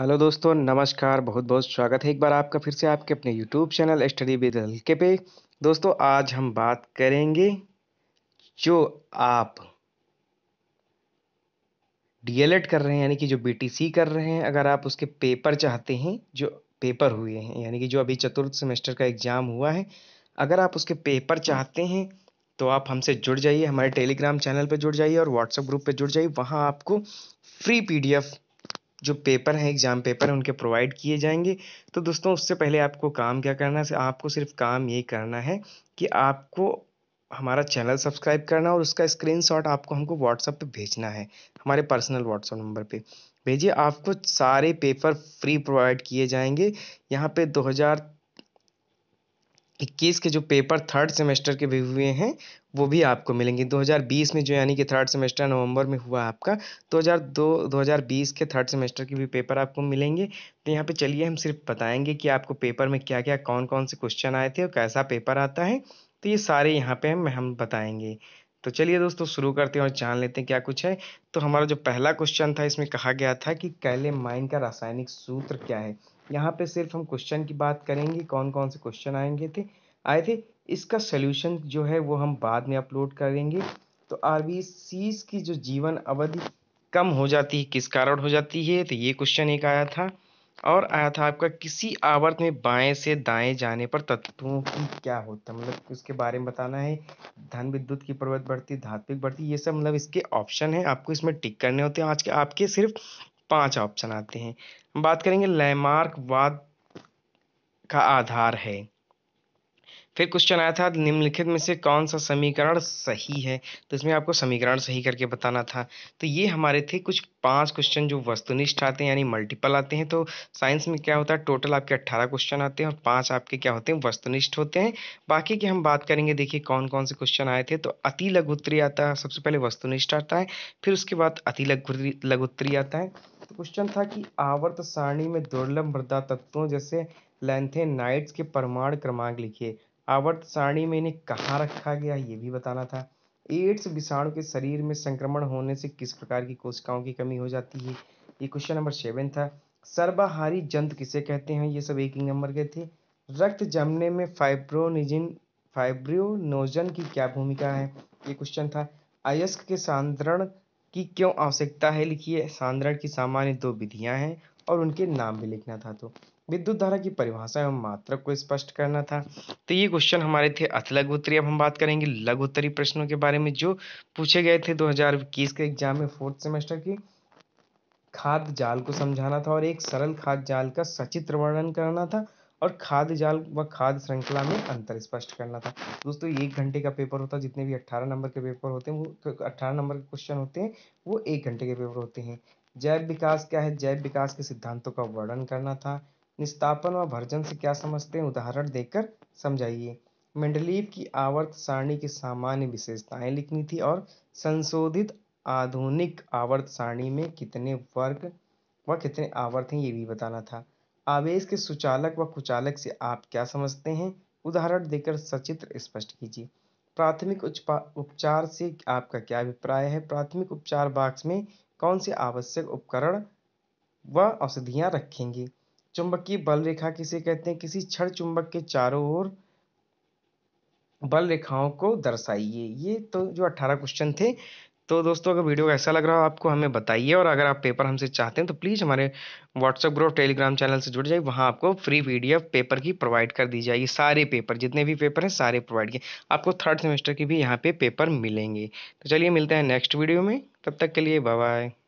hello दोस्तों नमस्कार बहुत बहुत स्वागत है एक बार आपका फिर से आपके अपने यूट्यूब चैनल स्टडी विद हल्के पे दोस्तों आज हम बात करेंगे जो आप डीएलएड कर रहे हैं यानी कि जो बीटीसी कर रहे हैं अगर आप उसके पेपर चाहते हैं जो पेपर हुए हैं यानी कि जो अभी चतुर्थ सेमेस्टर का एग्ज़ाम हुआ है अगर आप उसके पेपर चाहते हैं तो आप हमसे जुड़ जाइए हमारे टेलीग्राम चैनल पर जुड़ जाइए और व्हाट्सएप ग्रुप पर जुड़ जाइए वहाँ आपको फ्री पीडीएफ जो पेपर हैं एग्ज़ाम पेपर हैं उनके प्रोवाइड किए जाएंगे तो दोस्तों उससे पहले आपको काम क्या करना है आपको सिर्फ काम ये करना है कि आपको हमारा चैनल सब्सक्राइब करना और उसका स्क्रीनशॉट आपको हमको व्हाट्सअप पे भेजना है हमारे पर्सनल व्हाट्सअप नंबर पे भेजिए आपको सारे पेपर फ्री प्रोवाइड किए जाएंगे यहाँ पे इक्कीस के जो पेपर थर्ड सेमेस्टर के भी हुए हैं वो भी आपको मिलेंगे 2020 में जो यानी कि थर्ड सेमेस्टर नवंबर में हुआ आपका 2002 2020 के थर्ड सेमेस्टर के भी पेपर आपको मिलेंगे तो यहाँ पे चलिए हम सिर्फ बताएंगे कि आपको पेपर में क्या क्या कौन कौन से क्वेश्चन आए थे और कैसा पेपर आता है तो ये सारे यहाँ पे हम हम बताएंगे तो चलिए दोस्तों शुरू करते हैं और जान लेते हैं क्या कुछ है तो हमारा जो पहला क्वेश्चन था इसमें कहा गया था कि कैले माइन का रासायनिक सूत्र क्या है यहाँ पे सिर्फ हम क्वेश्चन की बात करेंगे कौन कौन से क्वेश्चन आएंगे थे आए थे इसका सोल्यूशन जो है वो हम बाद में अपलोड करेंगे तो आर की जो जीवन अवधि कम हो जाती है किस कारण हो जाती है तो ये क्वेश्चन एक आया था और आया था आपका किसी आवर्त में बाएं से दाएं जाने पर तत्वों की क्या होता मतलब उसके बारे में बताना है धन विद्युत की प्रवृत्ति बढ़ती धात्विक बढ़ती ये सब मतलब इसके ऑप्शन है आपको इसमें टिक करने होते हैं आज के आपके सिर्फ पांच ऑप्शन आते हैं बात करेंगे लैमार्कवाद का आधार है फिर क्वेश्चन आया था निम्नलिखित में से कौन सा समीकरण सही है तो इसमें आपको समीकरण सही करके बताना था तो ये हमारे थे कुछ पांच क्वेश्चन जो वस्तुनिष्ठ आते हैं यानी मल्टीपल आते हैं तो साइंस में क्या होता है टोटल आपके अट्ठारह क्वेश्चन आते हैं और पांच आपके क्या होते हैं वस्तुनिष्ठ होते हैं बाकी की हम बात करेंगे देखिए कौन कौन से क्वेश्चन आए थे तो अति लघुत्तरी आता है सबसे पहले वस्तुनिष्ठ आता है फिर उसके बाद अति लघुत्तरी आता है तो क्वेश्चन था कि आवर्त सारणी में दुर्लभ मृदा तत्वों जैसे लैंथेनाइड्स के परमाणु क्रमांक लिखिए आवर्त सारणी में इन्हें कहाँ रखा गया ये भी बताना था एड्स विषाणु के शरीर में संक्रमण होने से किस प्रकार की कोशिकाओं की कमी हो जाती है ये क्वेश्चन नंबर सेवन था सर्वाहारी जंत किसे कहते हैं ये सब एक ही नंबर के थे रक्त जमने में फाइब्रोनिजिन फाइब्रियोनोजन की क्या भूमिका है ये क्वेश्चन था अयस्क के सांद्रण की क्यों आवश्यकता है लिखिए सांद्रण की सामान्य दो विधियां हैं और उनके नाम भी लिखना था तो विद्युत धारा की परिभाषा एवं मात्रक को स्पष्ट करना था तो ये क्वेश्चन हमारे थे लघु उत्तरी अब हम बात करेंगे लघु उत्तरी प्रश्नों के बारे में जो पूछे गए थे 2021 के एग्जाम में फोर्थ सेमेस्टर की खाद जाल को समझाना था और एक सरल खाद जाल का सचित्र वर्णन करना था और खाद्य जाल व खाद्य श्रृंखला में अंतर स्पष्ट करना था दोस्तों एक घंटे का पेपर होता है जितने भी अट्ठारह नंबर के पेपर होते हैं वो तो अट्ठारह नंबर के क्वेश्चन होते हैं वो एक घंटे के पेपर होते हैं जैव विकास क्या है जैव विकास के सिद्धांतों का वर्णन करना था निस्तापन व भर्जन से क्या समझते हैं उदाहरण देकर समझाइए मेंडलीव की आवर्त सारणी की सामान्य विशेषताएं लिखनी थी और संशोधित आधुनिक आवर्त सारणी में कितने वर्ग व कितने आवर्त हैं ये भी बताना था आवेश के सुचालक व कुचालक से आप क्या समझते हैं उदाहरण देकर सचित्र स्पष्ट कीजिए प्राथमिक उपचार से आपका क्या अभिप्राय है प्राथमिक उपचार बॉक्स में कौन से आवश्यक उपकरण व औषधियाँ रखेंगे चुंबकीय बल रेखा किसे कहते हैं किसी क्षण चुंबक के चारों ओर बल रेखाओं को दर्शाइए ये तो जो अट्ठारह क्वेश्चन थे तो दोस्तों अगर वीडियो कैसा लग रहा हो आपको हमें बताइए और अगर आप पेपर हमसे चाहते हैं तो प्लीज़ हमारे व्हाट्सअप ग्रुप टेलीग्राम चैनल से जुड़ जाइए वहाँ आपको फ्री पी पेपर की प्रोवाइड कर दी जाएगी सारे पेपर जितने भी पेपर हैं सारे प्रोवाइड किए आपको थर्ड सेमेस्टर की भी यहाँ पे पेपर मिलेंगे तो चलिए मिलते हैं नेक्स्ट वीडियो में तब तक के लिए बाय